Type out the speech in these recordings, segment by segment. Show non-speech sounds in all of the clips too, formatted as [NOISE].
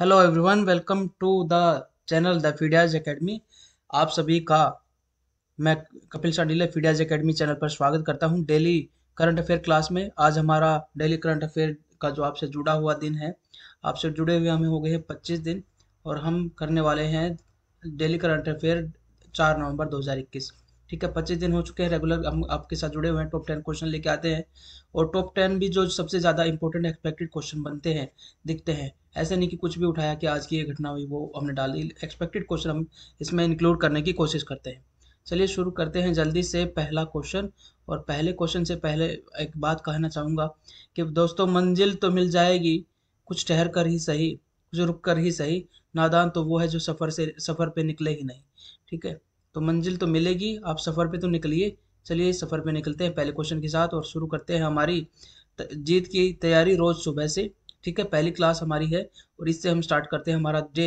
hello everyone welcome to the channel the फीडियाज academy आप सभी का मैं कपिल साडीले फीडियाज एकेडमी चैनल पर स्वागत करता हूं डेली करंट अफेयर क्लास में आज हमारा डेली करंट अफेयर का जो आपसे जुड़ा हुआ दिन है आपसे जुड़े हुए हमें हो गए हैं पच्चीस दिन और हम करने वाले हैं डेली करंट अफेयर चार नवंबर दो ठीक है पच्चीस दिन हो चुके हैं रेगुलर हम आपके साथ जुड़े हुए हैं टॉप टेन क्वेश्चन लेके आते हैं और टॉप टेन भी जो सबसे ज़्यादा इंपॉर्टेंट एक्सपेक्टेड क्वेश्चन बनते हैं दिखते हैं ऐसे नहीं कि कुछ भी उठाया कि आज की ये घटना हुई वो हमने डाली एक्सपेक्टेड क्वेश्चन हम इसमें इंक्लूड करने की कोशिश करते हैं चलिए शुरू करते हैं जल्दी से पहला क्वेश्चन और पहले क्वेश्चन से पहले एक बात कहना चाहूँगा कि दोस्तों मंजिल तो मिल जाएगी कुछ ठहर कर ही सही कुछ रुक कर ही सही नादान तो वो है जो सफ़र से सफ़र पे निकले ही नहीं ठीक है तो मंजिल तो मिलेगी आप सफ़र पे तो निकलिए चलिए सफ़र पे निकलते हैं पहले क्वेश्चन के साथ और शुरू करते हैं हमारी जीत की तैयारी रोज़ सुबह से ठीक है पहली क्लास हमारी है और इससे हम स्टार्ट करते हैं हमारा डे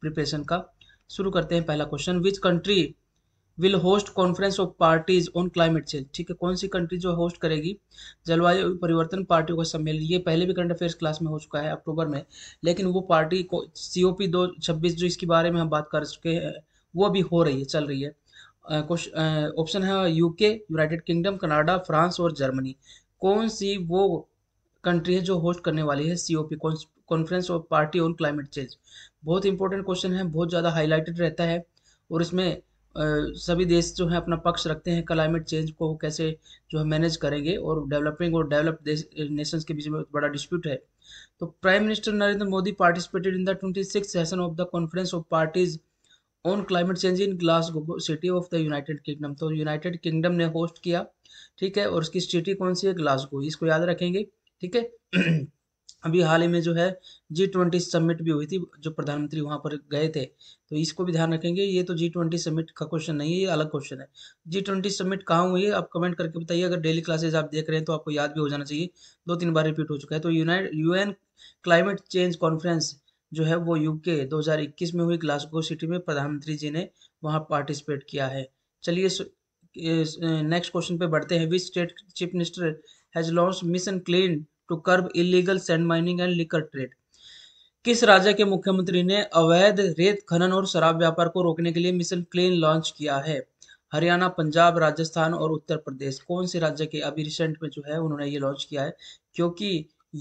प्रिपरेशन का शुरू करते हैं पहला question which country will host conference of parties on climate change ठीक है कौन सी कंट्री जो होस्ट करेगी जलवायु परिवर्तन पार्टियों का सम्मेलन ये पहले भी करंट अफेयर्स क्लास में हो चुका है अक्टूबर में लेकिन वो पार्टी को सी ओ पी दो छब्बीस जो इसके बारे में हम बात कर चुके हैं वो अभी हो रही है चल रही है ऑप्शन है UK United Kingdom Canada France और जर्मनी कौन सी वो कंट्री है जो होस्ट करने वाली है P conference of party on climate change बहुत इंपॉर्टेंट क्वेश्चन है बहुत ज़्यादा हाईलाइटेड रहता है और इसमें सभी देश जो है अपना पक्ष रखते हैं क्लाइमेट चेंज को कैसे जो है मैनेज करेंगे और डेवलपिंग और डेवलप देश नेशंस के बीच में बड़ा डिस्प्यूट है तो prime minister Narendra Modi participated in the twenty six session of the conference of parties on climate change in Glasgow city of the United Kingdom तो यूनाइटेड किंगडम ने होस्ट किया ठीक है और उसकी सिटी कौन सी है ग्लासगो इसको याद रखेंगे ठीक है [CLEARS THROAT] अभी हाल ही में जो है जी ट्वेंटी समिट भी हुई थी जो प्रधानमंत्री वहाँ पर गए थे तो इसको भी ध्यान रखेंगे ये तो जी ट्वेंटी समिट का क्वेश्चन नहीं है ये अलग क्वेश्चन है जी ट्वेंटी समिट कहाँ हुई है आप कमेंट करके बताइए अगर डेली क्लासेज आप देख रहे हैं तो आपको याद भी हो जाना चाहिए दो तीन बार रिपीट हो चुका है तो unite UN climate change conference जो है वो यूके 2021 में हुई ग्लासगो सिटी में प्रधानमंत्री जी ने वहाँ पार्टिसिपेट किया है चलिए नेक्स्ट क्वेश्चन पे बढ़ते हैं which state chief minister has launch mission clean to curb illegal sand mining and liquor trade किस राज्य के मुख्यमंत्री ने अवैध रेत खनन और शराब व्यापार को रोकने के लिए मिशन क्लीन लॉन्च किया है हरियाणा पंजाब राजस्थान और उत्तर प्रदेश कौन से राज्य के अभी रिसेंट में जो है उन्होंने ये लॉन्च किया है क्योंकि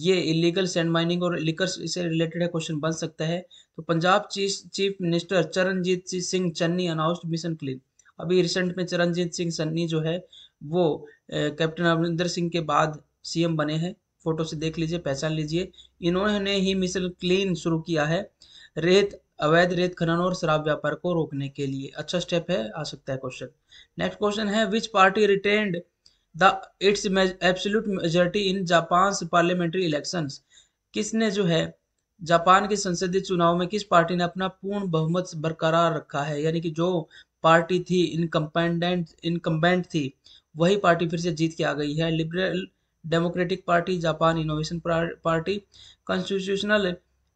ये इलीगल सैंड माइनिंग और लिकर से रिलेटेड क्वेश्चन बन सकता है तो Punjab chief minister Charanjit Singh Channi announced mission clean अभी रिसेंट में चरणजीत सिंह चन्नी जो है वो कैप्टन अमरिंदर सिंह के बाद सीएम बने हैं फोटो से देख लीजिए पहचान लीजिए इन्होंने ही मिशन क्लीन शुरू किया है रेत अवैध रेत खनन और शराब व्यापार को रोकने के लिए अच्छा स्टेप है आ सकता है क्वेश्चन नेक्स्ट क्वेश्चन है which party retained its absolute majority in Japan parliamentary election किसने जो है जापान के संसदीय चुनाव में किस पार्टी ने अपना पूर्ण बहुमत बरकरार रखा है यानी कि जो पार्टी थी इनकम्पेंडेंट इनकम्बेंट थी वही पार्टी फिर से जीत के आ गई है liberal democratic party Japan innovation party constitutional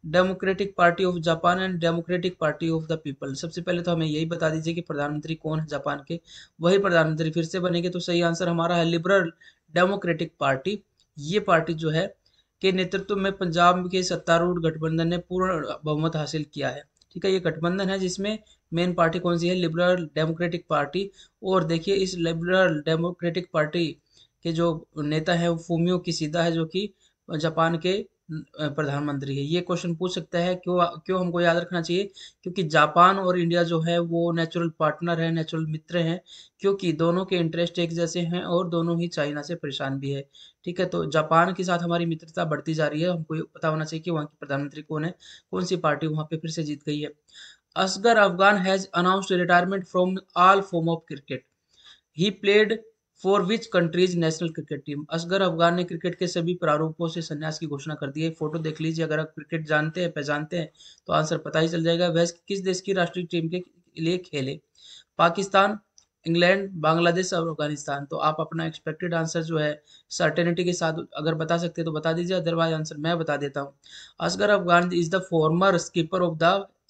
democratic party of Japan and democratic party of the people सबसे पहले तो हमें यही बता दीजिए कि प्रधानमंत्री कौन है जापान के वही प्रधानमंत्री फिर से बनेंगे तो सही आंसर हमारा है लिबरल डेमोक्रेटिक पार्टी ये पार्टी जो है के नेतृत्व में पंजाब के सत्तारूढ़ गठबंधन ने पूर्ण बहुमत हासिल किया है ठीक है ये गठबंधन है जिसमें मेन पार्टी कौन सी है लिबरल डेमोक्रेटिक पार्टी और देखिए इस लिबरल डेमोक्रेटिक पार्टी के जो नेता है वो फूमियो की सीधा है जो कि जापान के प्रधानमंत्री है ये क्वेश्चन पूछ सकता है क्यों क्यों हमको याद रखना चाहिए क्योंकि जापान और इंडिया जो है वो नेचुरल पार्टनर है नेचुरल मित्र हैं क्योंकि दोनों के इंटरेस्ट एक जैसे हैं और दोनों ही चाइना से परेशान भी है ठीक है तो जापान के साथ हमारी मित्रता बढ़ती जा रही है हमको पता होना चाहिए कि वहाँ की प्रधानमंत्री कौन है कौन सी पार्टी वहाँ पे फिर से जीत गई है Asghar Afghan has announce retirement from all form of cricket he played for which countries national cricket team Asghar Afghan ने क्रिकेट के सभी प्रारूपों से संन्यास की घोषणा कर दी है फोटो देख लीजिए अगर आप क्रिकेट जानते हैं पहचानते हैं तो आंसर पता ही चल जाएगा वह किस देश की राष्ट्रीय टीम के लिए खेले पाकिस्तान इंग्लैंड बांग्लादेश और अफगानिस्तान तो आप अपना एक्सपेक्टेड आंसर जो है सर्टेनिटी के साथ अगर बता सकते तो बता दीजिए अदरवाइज आंसर मैं बता देता हूँ Asghar Afghan is the former skipper of the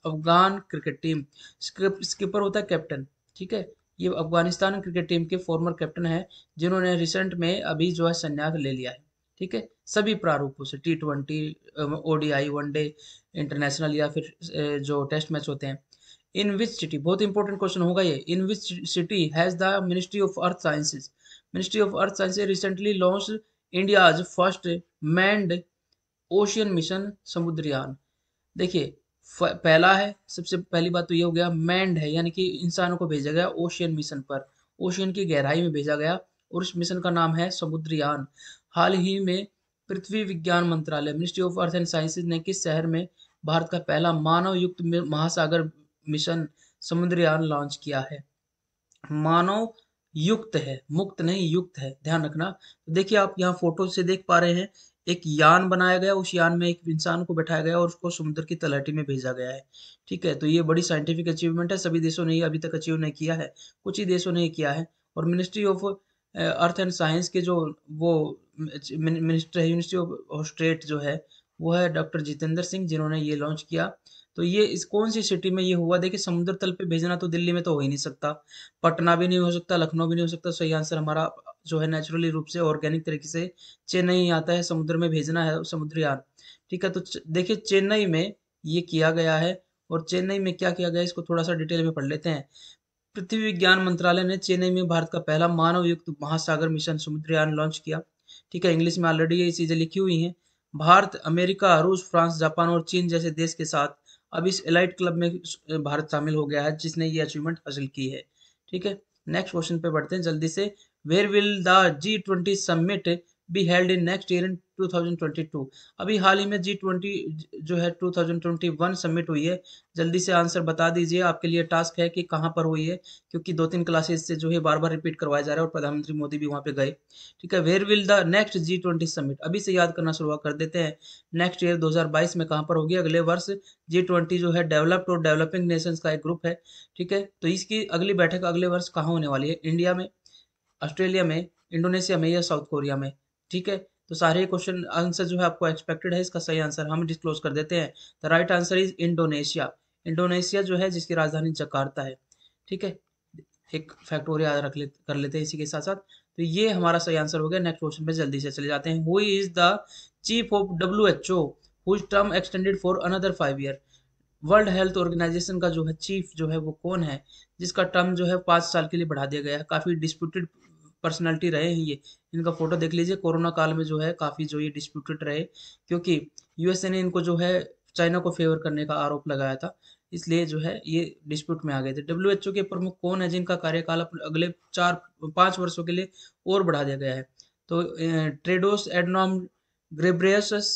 Afghan cricket team skipper होता है कैप्टन ठीक है ये अफगानिस्तान क्रिकेट टीम के फॉर्मर कैप्टन है जिन्होंने रिसेंट में अभी जो है संन्यास ले लिया है ठीक है सभी प्रारूपों से T twenty ODI one day international या फिर जो टेस्ट मैच होते हैं इन विच सिटी बहुत इंपॉर्टेंट क्वेश्चन होगा ये in which city has the ministry of earth sciences ministry of earth sciences recently launch India's first manned ocean mission Samudrayaan देखिए पहला है सबसे पहली बात तो ये हो गया मैंड है यानी कि इंसानों को भेजा गया ओशियन मिशन पर ओशियन की गहराई में भेजा गया और उस मिशन का नाम है समुद्रयान हाल ही में पृथ्वी विज्ञान मंत्रालय ministry of earth and sciences ने किस शहर में भारत का पहला मानव युक्त महासागर मिशन समुद्रयान लॉन्च किया है मानव युक्त है मुक्त नहीं युक्त है ध्यान रखना देखिए आप यहाँ फोटो से देख पा रहे हैं एक यान बनाया गया उस यान में एक इंसान को बैठाया गया और उसको समुद्र की तलहटी में भेजा गया है ठीक है तो ये बड़ी साइंटिफिक अचीवमेंट है सभी देशों ने ये अभी तक अचीव नहीं किया है कुछ ही देशों ने ये किया है और ministry of earth and science के जो वो मिनिस्टर है यूनिवर्सिटी ऑफ स्टेट जो है वो है डॉक्टर जितेंद्र सिंह जिन्होंने ये लॉन्च किया तो ये इस कौन सी सिटी में ये हुआ देखिए समुद्र तल पे भेजना तो दिल्ली में तो हो ही नहीं सकता पटना भी नहीं हो सकता लखनऊ भी नहीं हो सकता सही आंसर हमारा जो है नेचुरली रूप से ऑर्गेनिक तरीके से चेन्नई आता है समुद्र में भेजना है समुद्र ठीक है तो देखिए चेन्नई में ये किया गया है और चेन्नई में क्या किया गया इसको थोड़ा सा डिटेल में पढ़ लेते हैं पृथ्वी विज्ञान मंत्रालय ने चेन्नई में भारत का पहला मानव युक्त महासागर मिशन समुद्रयान लॉन्च किया ठीक है इंग्लिश में ऑलरेडी ये चीज़ें लिखी हुई हैं भारत अमेरिका रूस फ्रांस जापान और चीन जैसे देश के साथ अब इस एलाइट क्लब में भारत शामिल हो गया है जिसने ये अचीवमेंट हासिल की है ठीक है नेक्स्ट क्वेश्चन पे बढ़ते हैं जल्दी से where will the G twenty summit be held in next year in 2022 अभी हाल ही में जी ट्वेंटी जो है 2021 सबमिट हुई है जल्दी से आंसर बता दीजिए आपके लिए टास्क है कि कहाँ पर हुई है क्योंकि दो तीन क्लासेस से जो है बार बार रिपीट करवाया जा रहा है और प्रधानमंत्री मोदी भी वहाँ पे गए ठीक है where will the next G twenty summit अभी से याद करना शुरुआत कर देते हैं नेक्स्ट ईयर 2022 में कहाँ पर होगी अगले वर्ष जी ट्वेंटी जो है डेवलप्ड और डेवलपिंग नेशन का एक ग्रुप है ठीक है तो इसकी अगली बैठक अगले वर्ष कहाँ होने वाली है इंडिया में ऑस्ट्रेलिया में इंडोनेशिया में या साउथ कोरिया में ठीक है तो सारे क्वेश्चन आंसर जो है आपको एक्सपेक्टेड है इसका सही आंसर हम डिस्क्लोज कर देते हैं the right answer is Indonesia Indonesia जो है जिसकी राजधानी जकार्ता है ठीक है एक फैक्टोरियल याद रख ले कर लेते हैं इसी के साथ साथ तो ये हमारा सही आंसर हो गया नेक्स्ट क्वेश्चन पे जल्दी से चले जाते हैं who is the chief of W H O whose term extended for another five year world health organisation का जो है चीफ जो है वो कौन है जिसका टर्म जो है पाँच साल के लिए बढ़ा दिया गया है काफ़ी डिस्प्यूटेड पर्सनैलिटी रहे हैं ये इनका फोटो देख लीजिए कोरोना काल में जो है काफ़ी जो ये डिस्प्यूटेड रहे क्योंकि यूएसए ने इनको जो है चाइना को फेवर करने का आरोप लगाया था इसलिए जो है ये डिस्प्यूट में आ गए थे डब्ल्यू के प्रमुख कौन है जिनका कार्यकाल अगले चार पाँच वर्षों के लिए और बढ़ा दिया गया है तो ट्रेडोस एडनॉम ग्रेब्रेसस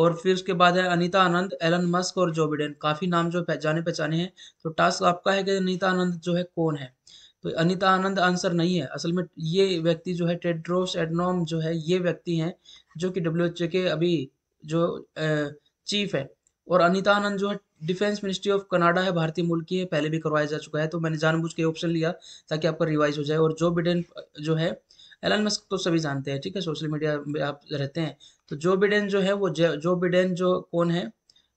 और फिर उसके बाद है अनीता आनंद एलन मस्क और जो बिडेन काफ़ी नाम जो जाने पहचाने हैं तो टास्क आपका है कि अनीता आनंद जो है कौन है तो अनिता आनंद आंसर नहीं है असल में ये व्यक्ति जो है टेड्रोस एडनोम जो है ये व्यक्ति हैं जो कि डब्ल्यू के अभी जो चीफ है और अनिता आनंद जो है डिफेंस मिनिस्ट्री ऑफ कनाडा है भारतीय मूल की है पहले भी करवाया जा चुका है तो मैंने जानबूझ के ऑप्शन लिया ताकि आपका रिवाइज हो जाए और जो बिडेन जो है एलन मस्क तो सभी जानते हैं ठीक है सोशल मीडिया में आप रहते हैं तो जो बिडेन जो है वो जो बिडेन जो कौन है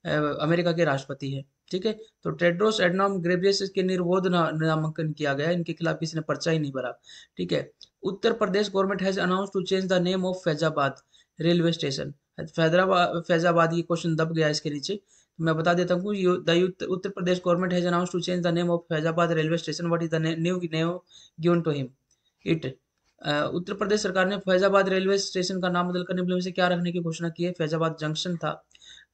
अमेरिका के राष्ट्रपति है ठीक है तो टेड्रोस एडनॉम ग्रेबियस के निर्बोध नामांकन किया गया इनके खिलाफ किसी ने पर्चा ही नहीं भरा ठीक है Uttar Pradesh government has announce to change the name of Faizabad railway station फैदराबाद फैजाबाद ये क्वेश्चन दब गया इसके नीचे मैं बता देता हूँ Uttar Pradesh government has announce to change the name of Faizabad railway station what is new name given to him it Uttar Pradesh सरकार ने फैजाबाद रेलवे स्टेशन का नाम बदलकर निम्न से क्या रखने की घोषणा की है फैजाबाद जंक्शन था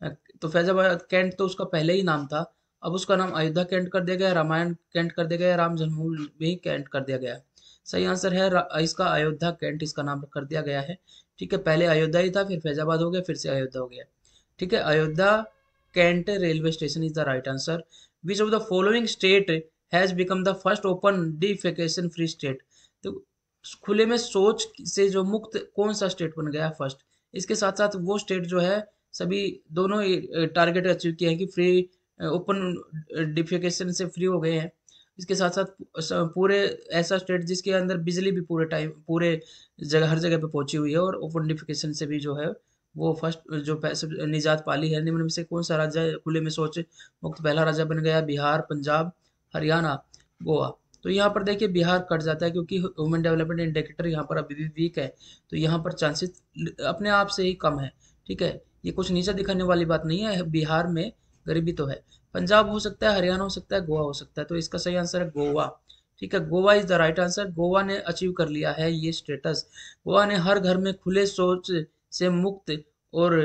तो फैजाबाद कैंट तो उसका पहले ही नाम था अब उसका नाम अयोध्या कैंट कर दिया गया रामायण कैंट कर दिया गया राम जन्मभूमि कैंट कर दिया गया सही आंसर है इसका अयोध्या कैंट इसका नाम कर दिया गया है ठीक है पहले अयोध्या ही था फिर फैजाबाद हो गया फिर से अयोध्या हो गया ठीक है Ayodhya cantt railway station is the right answer which of the following state has become the first open defecation free state तो खुले में सोच से जो मुक्त कौन सा स्टेट बन गया फर्स्ट इसके साथ साथ वो स्टेट जो है सभी दोनों टारगेट अचीव किए हैं कि फ्री ओपन डिफिकेशन से फ्री हो गए हैं इसके साथ साथ पूरे ऐसा स्टेट जिसके अंदर बिजली भी पूरे टाइम पूरे जगह हर जगह पे पहुंची हुई है और ओपन डिफिकेशन से भी जो है वो फर्स्ट जो निजात पाली है निम्न में से कौन सा राज्य खुले में सोच मुक्त पहला राज्य बन गया बिहार पंजाब हरियाणा गोवा तो यहाँ पर देखिए बिहार कट जाता है क्योंकि वुमेन डेवलपमेंट इंडिकेटर यहाँ पर अभी भी वीक है तो यहाँ पर चांसेस अपने आप से ही कम है ठीक है ये कुछ नीचा दिखाने वाली बात नहीं है बिहार में गरीबी तो है पंजाब हो सकता है हरियाणा हो सकता है गोवा हो सकता है तो इसका सही आंसर है गोवा ठीक है Goa is the right answer Goa ने अचीव कर लिया है ये स्टेटस गोवा ने हर घर में खुले सोच से मुक्त और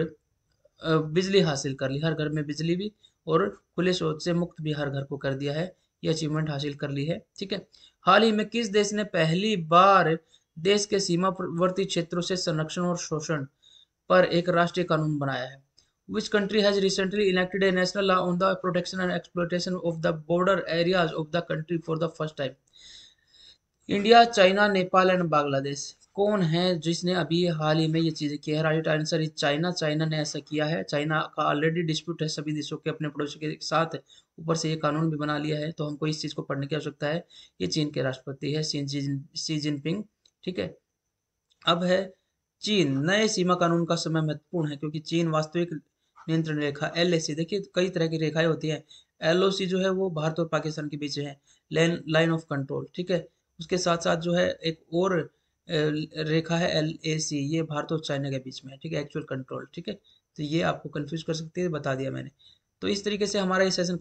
बिजली हासिल कर ली हर घर में बिजली भी और खुले सोच से मुक्त भी हर घर को कर दिया है ये अचीवमेंट हासिल कर ली है ठीक है हाल ही में किस देश ने पहली बार देश के सीमावर्ती क्षेत्रों से संरक्षण और शोषण पर एक राष्ट्रीय कानून बनाया है which country has recently elected a national law on the protection and exploitation of the border areas of the country for the first time India China Nepal and Bangladesh कौन है जिसने अभी हाल ही में ये चीज़ें की है right answer is China China ने ऐसा किया है चाइना का ऑलरेडी डिस्प्यूट है सभी देशों के अपने पड़ोसी के साथ ऊपर से ये कानून भी बना लिया है तो हमको इस चीज़ को पढ़ने की आवश्यकता है ये चीन के राष्ट्रपति है जिन सी जिनपिंग ठीक है अब है चीन नए सीमा कानून का समय महत्वपूर्ण है क्योंकि चीन वास्तविक नियंत्रण रेखा एल देखिए कई तरह की रेखाएं होती हैं एल जो है वो भारत और पाकिस्तान के बीच है लाइन लाइन ऑफ कंट्रोल ठीक है उसके साथ साथ जो है एक और रेखा है एल ये भारत और चाइना के बीच में है ठीक है एक्चुअल कंट्रोल ठीक है तो ये आपको कंफ्यूज कर सकती है बता दिया मैंने तो इस तरीके से हमारा ये सेशन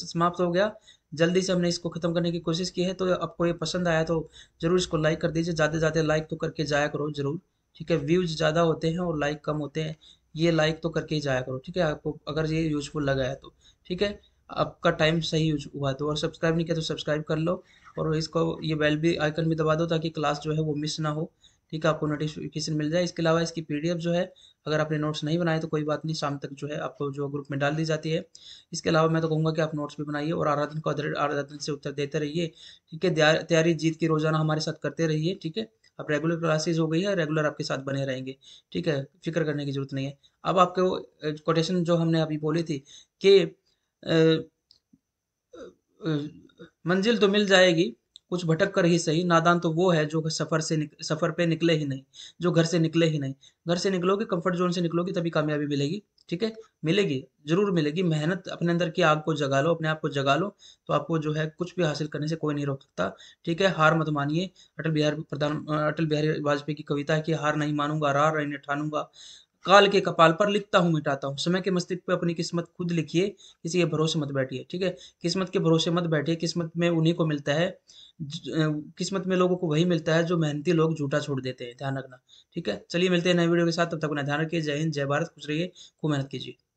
समाप्त हो गया जल्दी से हमने इसको ख़त्म करने की कोशिश की है तो आपको ये पसंद आया तो ज़रूर इसको लाइक कर दीजिए ज़्यादा से ज़्यादा लाइक तो करके जाया करो ज़रूर ठीक है व्यूज ज़्यादा होते हैं और लाइक कम होते हैं ये लाइक तो करके ही जाया करो ठीक है आपको अगर ये यूजफुल लगा है तो ठीक है आपका टाइम सही यूज हुआ तो और सब्सक्राइब नहीं किया तो सब्सक्राइब कर लो और इसको ये बेल भी आइकन भी दबा दो ताकि क्लास जो है वो मिस ना हो ठीक है आपको नोटिफिकेशन मिल जाए इसके अलावा इसकी पीडीएफ जो है अगर आपने नोट्स नहीं बनाए तो कोई बात नहीं शाम तक जो है आपको जो ग्रुप में डाल दी जाती है इसके अलावा मैं तो कहूँगा कि आप नोट्स भी बनाइए और आराधन को आराधन से उत्तर देते रहिए ठीक है तैयारी जीत की रोजाना हमारे साथ करते रहिए ठीक है अब रेगुलर क्लासेज हो गई है रेगुलर आपके साथ बने रहेंगे ठीक है फिक्र करने की जरूरत नहीं है अब आपके कोटेशन जो हमने अभी बोली थी कि मंजिल तो मिल जाएगी कुछ भटक कर ही सही नादान तो वो है जो सफ़र से निक, सफ़र पे निकले ही नहीं जो घर से निकले ही नहीं घर से निकलोगे कंफर्ट जोन से निकलोगे तभी कामयाबी मिलेगी ठीक है मिलेगी जरूर मिलेगी मेहनत अपने अंदर की आग को जगा लो अपने आप को जगा लो तो आपको जो है कुछ भी हासिल करने से कोई नहीं रोक सकता ठीक है हार मत मानिए अटल बिहारी प्रधान अटल बिहारी वाजपेयी की कविता है कि हार नहीं मानूंगा रार नहीं ठानूंगा काल के कपाल पर लिखता हूँ मिटाता हूँ समय के मस्तिष्क पर अपनी किस्मत खुद लिखिए किसी के भरोसे मत बैठिए ठीक है किस्मत के भरोसे मत बैठिए किस्मत में उन्हीं को मिलता है किस्मत में लोगों को वही मिलता है जो मेहनती लोग झूठा छोड़ देते हैं ध्यान रखना ठीक है चलिए मिलते हैं नए वीडियो के साथ तब तक अपना ध्यान रखिए जय हिंद जय भारत खुश रहिए खूब मेहनत कीजिए